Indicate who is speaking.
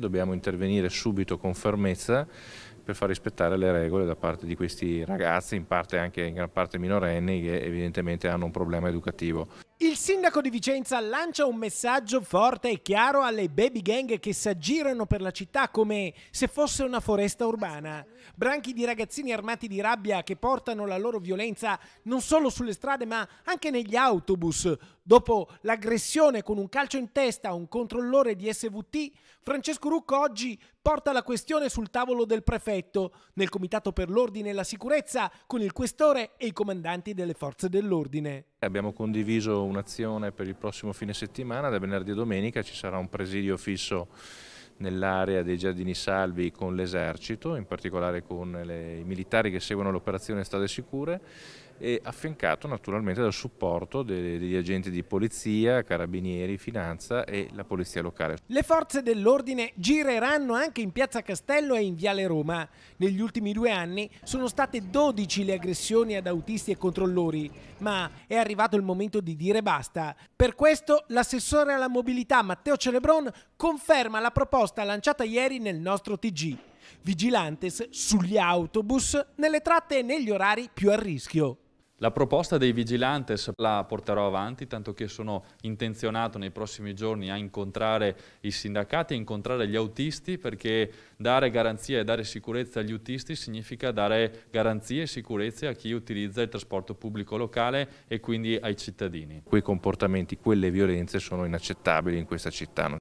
Speaker 1: Dobbiamo intervenire subito con fermezza per far rispettare le regole da parte di questi ragazzi, in parte anche in gran parte minorenni, che evidentemente hanno un problema educativo
Speaker 2: sindaco di Vicenza lancia un messaggio forte e chiaro alle baby gang che s'aggirano per la città come se fosse una foresta urbana. Branchi di ragazzini armati di rabbia che portano la loro violenza non solo sulle strade ma anche negli autobus. Dopo l'aggressione con un calcio in testa a un controllore di SVT, Francesco Rucco oggi porta la questione sul tavolo del prefetto, nel comitato per l'ordine e la sicurezza, con il questore e i comandanti delle forze dell'ordine.
Speaker 1: Abbiamo condiviso un'azione programmazione per il prossimo fine settimana, da venerdì a domenica ci sarà un presidio fisso nell'area dei Giardini Salvi con l'esercito, in particolare con le, i militari che seguono l'operazione Strade Sicure e affiancato naturalmente dal supporto degli agenti di polizia, carabinieri, finanza e la polizia locale.
Speaker 2: Le forze dell'ordine gireranno anche in Piazza Castello e in Viale Roma. Negli ultimi due anni sono state 12 le aggressioni ad autisti e controllori, ma è arrivato il momento di dire basta. Per questo l'assessore alla mobilità Matteo Celebron conferma la proposta lanciata ieri nel nostro TG. Vigilantes sugli autobus, nelle tratte e negli orari più
Speaker 3: a rischio. La proposta dei vigilantes la porterò avanti, tanto che sono intenzionato nei prossimi giorni a incontrare i sindacati, a incontrare gli autisti, perché dare garanzie e dare sicurezza agli autisti significa dare garanzie e sicurezza a chi utilizza il trasporto pubblico locale e quindi ai cittadini. Quei comportamenti, quelle violenze sono inaccettabili in questa città.